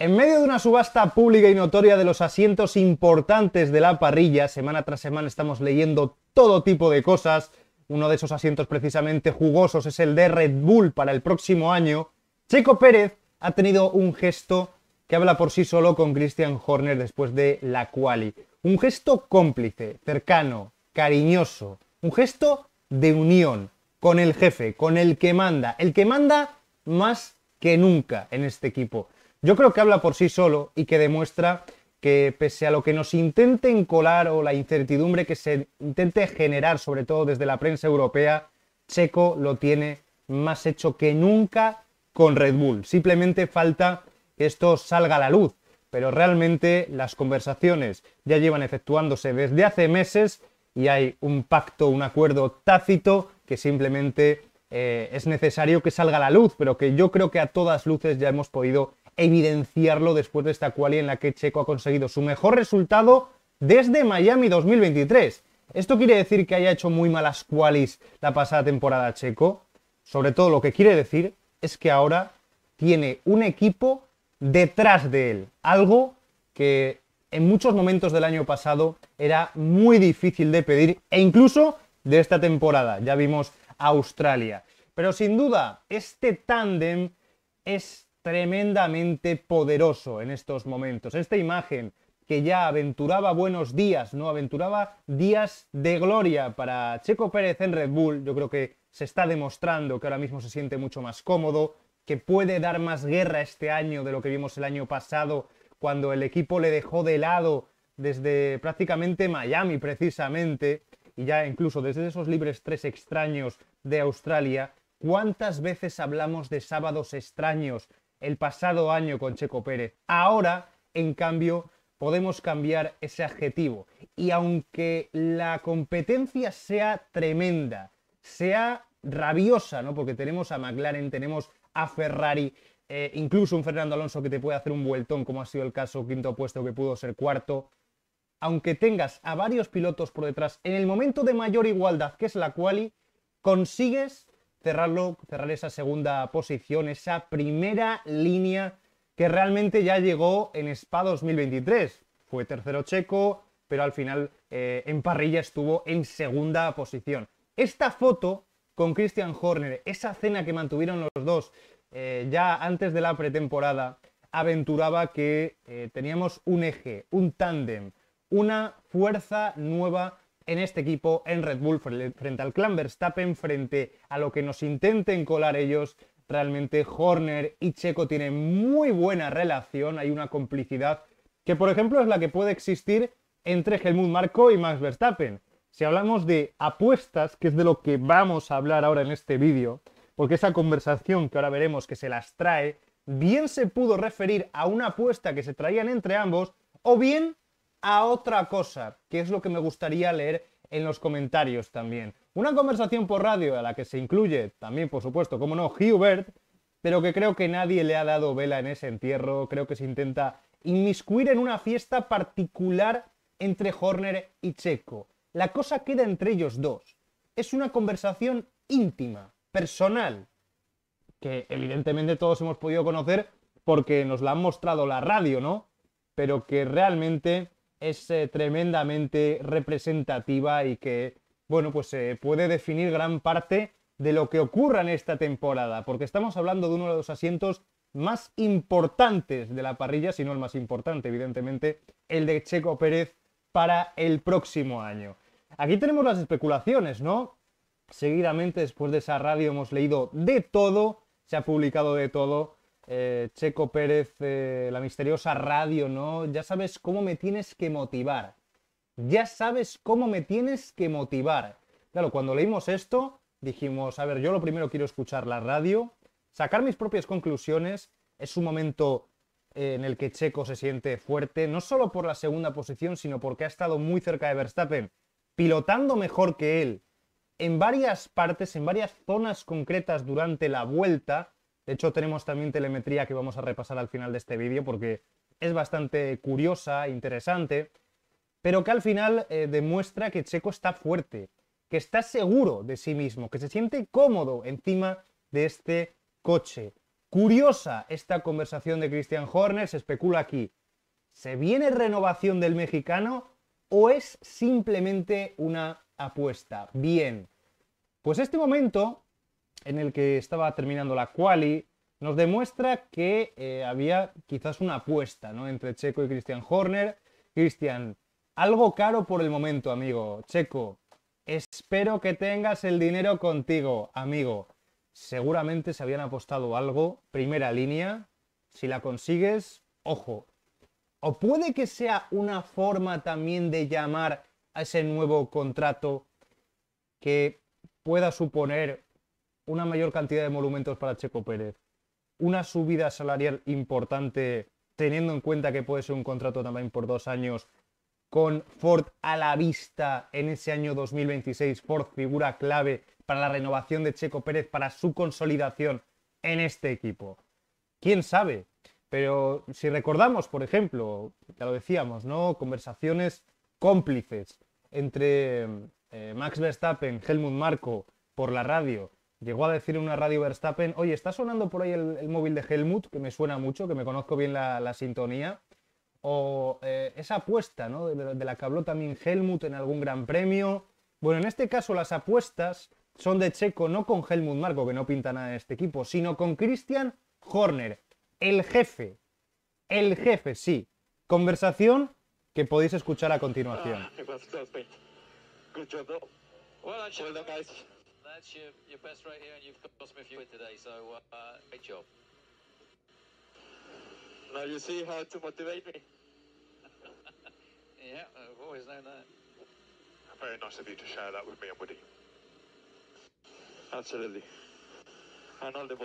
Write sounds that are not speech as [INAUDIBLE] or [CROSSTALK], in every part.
En medio de una subasta pública y notoria de los asientos importantes de la parrilla, semana tras semana estamos leyendo todo tipo de cosas. Uno de esos asientos precisamente jugosos es el de Red Bull para el próximo año. Checo Pérez ha tenido un gesto que habla por sí solo con Christian Horner después de la quali. Un gesto cómplice, cercano, cariñoso, un gesto de unión con el jefe, con el que manda, el que manda más que nunca en este equipo yo creo que habla por sí solo y que demuestra que pese a lo que nos intenten colar o la incertidumbre que se intente generar, sobre todo desde la prensa europea, Checo lo tiene más hecho que nunca con Red Bull. Simplemente falta que esto salga a la luz, pero realmente las conversaciones ya llevan efectuándose desde hace meses y hay un pacto, un acuerdo tácito que simplemente eh, es necesario que salga a la luz, pero que yo creo que a todas luces ya hemos podido evidenciarlo después de esta quali en la que Checo ha conseguido su mejor resultado desde Miami 2023. ¿Esto quiere decir que haya hecho muy malas qualis la pasada temporada Checo? Sobre todo lo que quiere decir es que ahora tiene un equipo detrás de él, algo que en muchos momentos del año pasado era muy difícil de pedir e incluso de esta temporada. Ya vimos Australia. Pero sin duda, este tándem es tremendamente poderoso en estos momentos. Esta imagen que ya aventuraba buenos días, ¿no? Aventuraba días de gloria para Checo Pérez en Red Bull. Yo creo que se está demostrando que ahora mismo se siente mucho más cómodo, que puede dar más guerra este año de lo que vimos el año pasado, cuando el equipo le dejó de lado desde prácticamente Miami, precisamente, y ya incluso desde esos libres tres extraños de Australia. ¿Cuántas veces hablamos de sábados extraños el pasado año con Checo Pérez. Ahora, en cambio, podemos cambiar ese adjetivo. Y aunque la competencia sea tremenda, sea rabiosa, ¿no? Porque tenemos a McLaren, tenemos a Ferrari, eh, incluso un Fernando Alonso que te puede hacer un vueltón, como ha sido el caso quinto puesto que pudo ser cuarto. Aunque tengas a varios pilotos por detrás, en el momento de mayor igualdad, que es la quali, consigues cerrarlo, cerrar esa segunda posición, esa primera línea que realmente ya llegó en Spa 2023. Fue tercero checo, pero al final eh, en parrilla estuvo en segunda posición. Esta foto con Christian Horner, esa cena que mantuvieron los dos eh, ya antes de la pretemporada, aventuraba que eh, teníamos un eje, un tándem, una fuerza nueva en este equipo, en Red Bull, frente al Clan Verstappen, frente a lo que nos intenten colar ellos. Realmente Horner y Checo tienen muy buena relación, hay una complicidad que, por ejemplo, es la que puede existir entre Helmut Marco y Max Verstappen. Si hablamos de apuestas, que es de lo que vamos a hablar ahora en este vídeo, porque esa conversación que ahora veremos que se las trae, bien se pudo referir a una apuesta que se traían entre ambos, o bien a otra cosa, que es lo que me gustaría leer en los comentarios también. Una conversación por radio a la que se incluye también, por supuesto, como no, Hubert, pero que creo que nadie le ha dado vela en ese entierro, creo que se intenta inmiscuir en una fiesta particular entre Horner y Checo. La cosa queda entre ellos dos. Es una conversación íntima, personal, que evidentemente todos hemos podido conocer porque nos la han mostrado la radio, ¿no? Pero que realmente es eh, tremendamente representativa y que, bueno, pues se eh, puede definir gran parte de lo que ocurra en esta temporada, porque estamos hablando de uno de los asientos más importantes de la parrilla, si no el más importante, evidentemente, el de Checo Pérez para el próximo año. Aquí tenemos las especulaciones, ¿no? Seguidamente, después de esa radio, hemos leído de todo, se ha publicado de todo, eh, Checo Pérez, eh, la misteriosa radio, ¿no? Ya sabes cómo me tienes que motivar. Ya sabes cómo me tienes que motivar. Claro, cuando leímos esto, dijimos, a ver, yo lo primero quiero escuchar la radio, sacar mis propias conclusiones. Es un momento eh, en el que Checo se siente fuerte, no solo por la segunda posición, sino porque ha estado muy cerca de Verstappen, pilotando mejor que él en varias partes, en varias zonas concretas durante la vuelta, de hecho, tenemos también telemetría que vamos a repasar al final de este vídeo porque es bastante curiosa, interesante, pero que al final eh, demuestra que Checo está fuerte, que está seguro de sí mismo, que se siente cómodo encima de este coche. Curiosa esta conversación de Christian Horner, se especula aquí. ¿Se viene renovación del mexicano o es simplemente una apuesta? Bien, pues este momento en el que estaba terminando la quali, nos demuestra que eh, había quizás una apuesta ¿no? entre Checo y Christian Horner. Christian, algo caro por el momento, amigo. Checo, espero que tengas el dinero contigo, amigo. Seguramente se habían apostado algo, primera línea. Si la consigues, ojo. O puede que sea una forma también de llamar a ese nuevo contrato que pueda suponer una mayor cantidad de monumentos para Checo Pérez, una subida salarial importante, teniendo en cuenta que puede ser un contrato también por dos años, con Ford a la vista en ese año 2026, Ford figura clave para la renovación de Checo Pérez, para su consolidación en este equipo. ¿Quién sabe? Pero si recordamos, por ejemplo, ya lo decíamos, ¿no? Conversaciones cómplices entre eh, Max Verstappen, Helmut Marko por la radio Llegó a decir en una radio Verstappen, oye, está sonando por ahí el, móvil de Helmut, que me suena mucho, que me conozco bien la, sintonía. O eh, esa apuesta, ¿no? De, la que habló también Helmut en algún gran premio. Bueno, en este caso las apuestas son de Checo, no con Helmut Marco, que no pinta nada en este equipo, sino con Christian Horner, el jefe. El jefe, sí. Conversación que podéis escuchar a continuación. Ah, that's your, your best rate here, and you've cost me a few quid today, so uh, great job. Now you see how to motivate me. [LAUGHS] yeah, I've always known that. Very nice of you to share that with me and Woody. Absolutely. And all the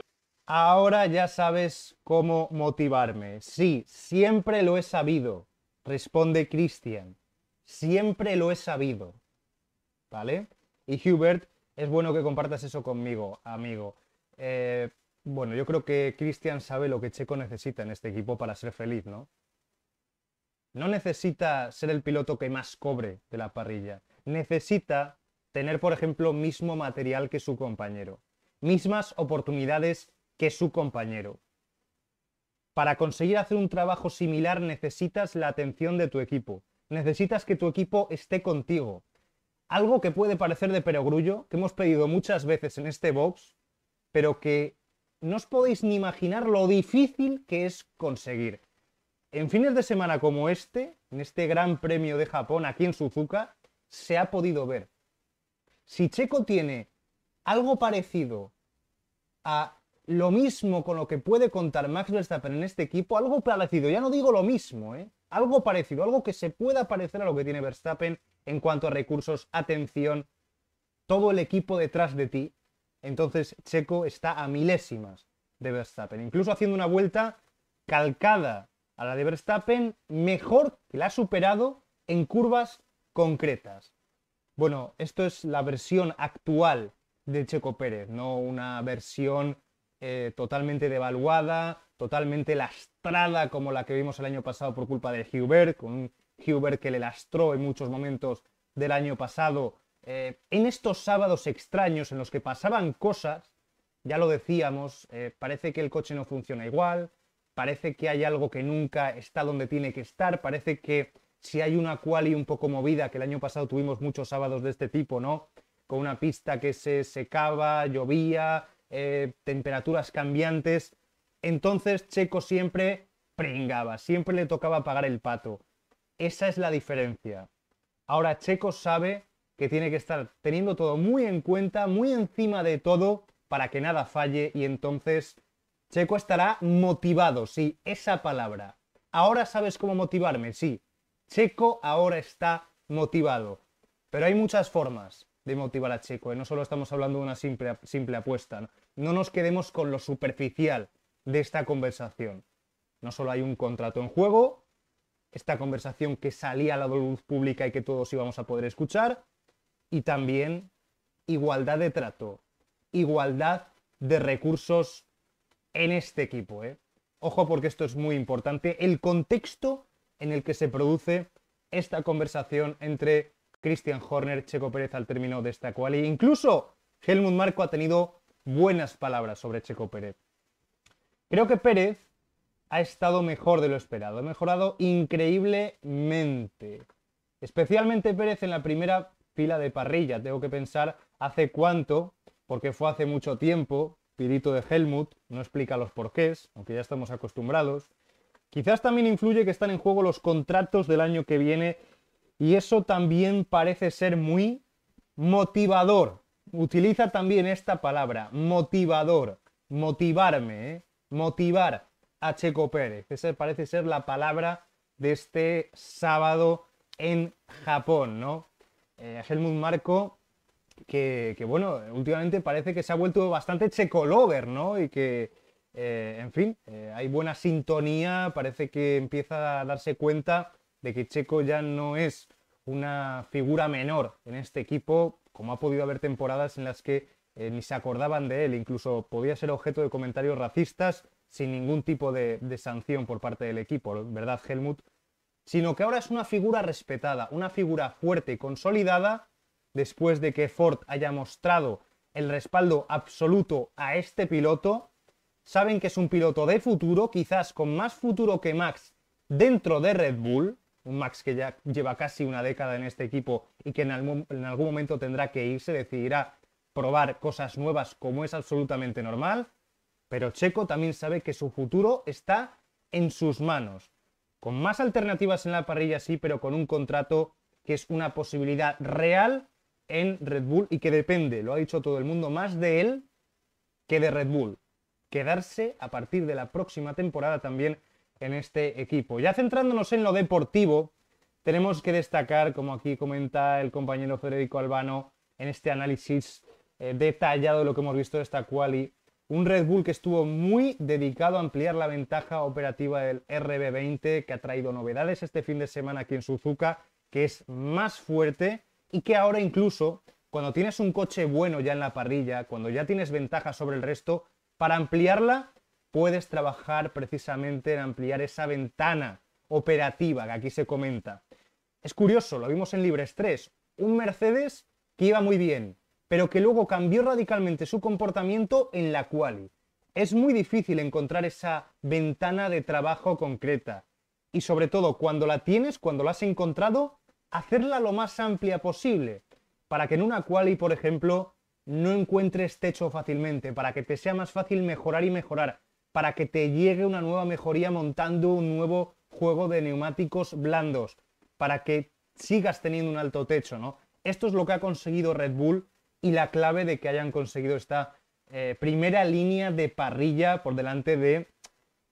Ahora ya sabes cómo motivarme. Sí, siempre lo he sabido, responde Christian. Siempre lo he sabido. ¿Vale? Y Hubert es bueno que compartas eso conmigo, amigo. Eh, bueno, yo creo que Cristian sabe lo que Checo necesita en este equipo para ser feliz, ¿no? No necesita ser el piloto que más cobre de la parrilla. Necesita tener, por ejemplo, mismo material que su compañero, mismas oportunidades que su compañero. Para conseguir hacer un trabajo similar necesitas la atención de tu equipo, necesitas que tu equipo esté contigo, algo que puede parecer de perogrullo, que hemos pedido muchas veces en este box, pero que no os podéis ni imaginar lo difícil que es conseguir. En fines de semana como este, en este Gran Premio de Japón aquí en Suzuka, se ha podido ver. Si Checo tiene algo parecido a lo mismo con lo que puede contar Max Verstappen en este equipo, algo parecido, ya no digo lo mismo, ¿eh? algo parecido, algo que se pueda parecer a lo que tiene Verstappen en cuanto a recursos, atención, todo el equipo detrás de ti. Entonces Checo está a milésimas de Verstappen, incluso haciendo una vuelta calcada a la de Verstappen, mejor que la ha superado en curvas concretas. Bueno, esto es la versión actual de Checo Pérez, no una versión eh, totalmente devaluada, totalmente last como la que vimos el año pasado por culpa de Hubert, con un Hubert que le lastró en muchos momentos del año pasado. Eh, en estos sábados extraños en los que pasaban cosas, ya lo decíamos, eh, parece que el coche no funciona igual, parece que hay algo que nunca está donde tiene que estar, parece que si hay una quali un poco movida, que el año pasado tuvimos muchos sábados de este tipo, ¿no? Con una pista que se secaba, llovía, eh, temperaturas cambiantes, entonces Checo siempre pringaba, siempre le tocaba pagar el pato. Esa es la diferencia. Ahora Checo sabe que tiene que estar teniendo todo muy en cuenta, muy encima de todo, para que nada falle y entonces Checo estará motivado, sí, esa palabra. Ahora sabes cómo motivarme, sí. Checo ahora está motivado. Pero hay muchas formas de motivar a Checo, ¿eh? no solo estamos hablando de una simple, simple apuesta. no nos quedemos con lo superficial de esta conversación. No solo hay un contrato en juego, esta conversación que salía a la luz pública y que todos íbamos a poder escuchar, y también igualdad de trato, igualdad de recursos en este equipo. ¿eh? Ojo porque esto es muy importante, el contexto en el que se produce esta conversación entre Christian Horner, Checo Pérez al término de esta y e Incluso Helmut Marco ha tenido buenas palabras sobre Checo Pérez. Creo que Pérez ha estado mejor de lo esperado, ha mejorado increíblemente. Especialmente Pérez en la primera fila de parrilla, tengo que pensar hace cuánto, porque fue hace mucho tiempo, Pirito de Helmut, no explica los porqués, aunque ya estamos acostumbrados. Quizás también influye que están en juego los contratos del año que viene y eso también parece ser muy motivador. Utiliza también esta palabra, motivador, motivarme. ¿eh? motivar a Checo Pérez. Esa parece ser la palabra de este sábado en Japón, ¿no? Helmut eh, Marco, que, bueno, últimamente parece que se ha vuelto bastante Checo-Lover, ¿no? Y que, eh, en fin, eh, hay buena sintonía, parece que empieza a darse cuenta de que Checo ya no es una figura menor en este equipo, como ha podido haber temporadas en las que eh, ni se acordaban de él, incluso podía ser objeto de comentarios racistas sin ningún tipo de, sanción por parte del equipo, ¿verdad Helmut? Sino que ahora es una figura respetada, una figura fuerte y consolidada después de que Ford haya mostrado el respaldo absoluto a este piloto. Saben que es un piloto de futuro, quizás con más futuro que Max dentro de Red Bull, un Max que ya lleva casi una década en este equipo y que en algún, en algún momento tendrá que irse, decidirá probar cosas nuevas como es absolutamente normal, pero Checo también sabe que su futuro está en sus manos. Con más alternativas en la parrilla, sí, pero con un contrato que es una posibilidad real en Red Bull y que depende, lo ha dicho todo el mundo, más de él que de Red Bull. Quedarse a partir de la próxima temporada también en este equipo. Ya centrándonos en lo deportivo, tenemos que destacar, como aquí comenta el compañero Federico Albano, en este análisis eh, detallado lo que hemos visto de esta quali. Un Red Bull que estuvo muy dedicado a ampliar la ventaja operativa del RB20, que ha traído novedades este fin de semana aquí en Suzuka, que es más fuerte y que ahora incluso, cuando tienes un coche bueno ya en la parrilla, cuando ya tienes ventaja sobre el resto, para ampliarla puedes trabajar precisamente en ampliar esa ventana operativa que aquí se comenta. Es curioso, lo vimos en Libres 3, un Mercedes que iba muy bien, pero que luego cambió radicalmente su comportamiento en la quali. Es muy difícil encontrar esa ventana de trabajo concreta. Y sobre todo, cuando la tienes, cuando la has encontrado, hacerla lo más amplia posible, para que en una quali, por ejemplo, no encuentres techo fácilmente, para que te sea más fácil mejorar y mejorar, para que te llegue una nueva mejoría montando un nuevo juego de neumáticos blandos, para que sigas teniendo un alto techo, ¿no? Esto es lo que ha conseguido Red Bull y la clave de que hayan conseguido esta eh, primera línea de parrilla por delante de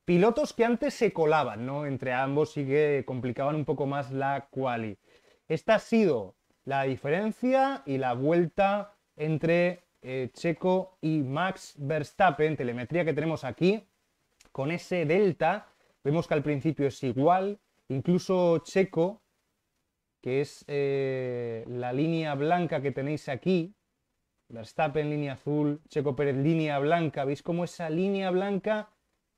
pilotos que antes se colaban, ¿no? Entre ambos y que complicaban un poco más la quali. Esta ha sido la diferencia y la vuelta entre eh, Checo y Max Verstappen, telemetría que tenemos aquí, con ese delta, vemos que al principio es igual, incluso Checo, que es eh, la línea blanca que tenéis aquí, Verstappen línea azul, Checo Pérez línea blanca. ¿Veis cómo esa línea blanca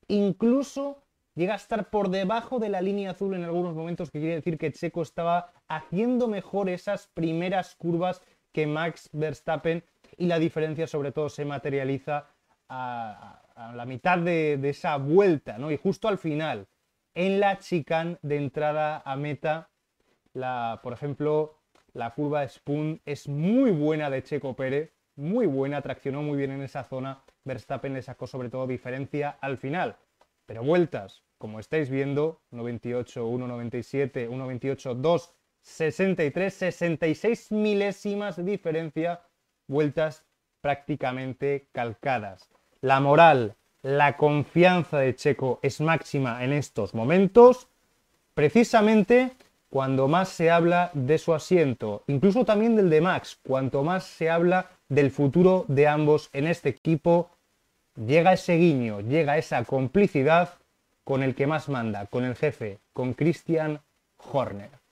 incluso llega a estar por debajo de la línea azul en algunos momentos, que quiere decir que Checo estaba haciendo mejor esas primeras curvas que Max Verstappen y la diferencia sobre todo se materializa a, la mitad de, esa vuelta, ¿no? Y justo al final, en la chicane de entrada a meta, la, por ejemplo, la curva Spoon es muy buena de Checo Pérez muy buena, traccionó muy bien en esa zona, Verstappen le sacó sobre todo diferencia al final. Pero vueltas, como estáis viendo, 1.28, 1.97, 1.28, 2, 63, 66 milésimas de diferencia, vueltas prácticamente calcadas. La moral, la confianza de Checo es máxima en estos momentos, precisamente cuando más se habla de su asiento, incluso también del de Max, cuanto más se habla del futuro de ambos en este equipo. Llega ese guiño, llega esa complicidad con el que más manda, con el jefe, con Christian Horner.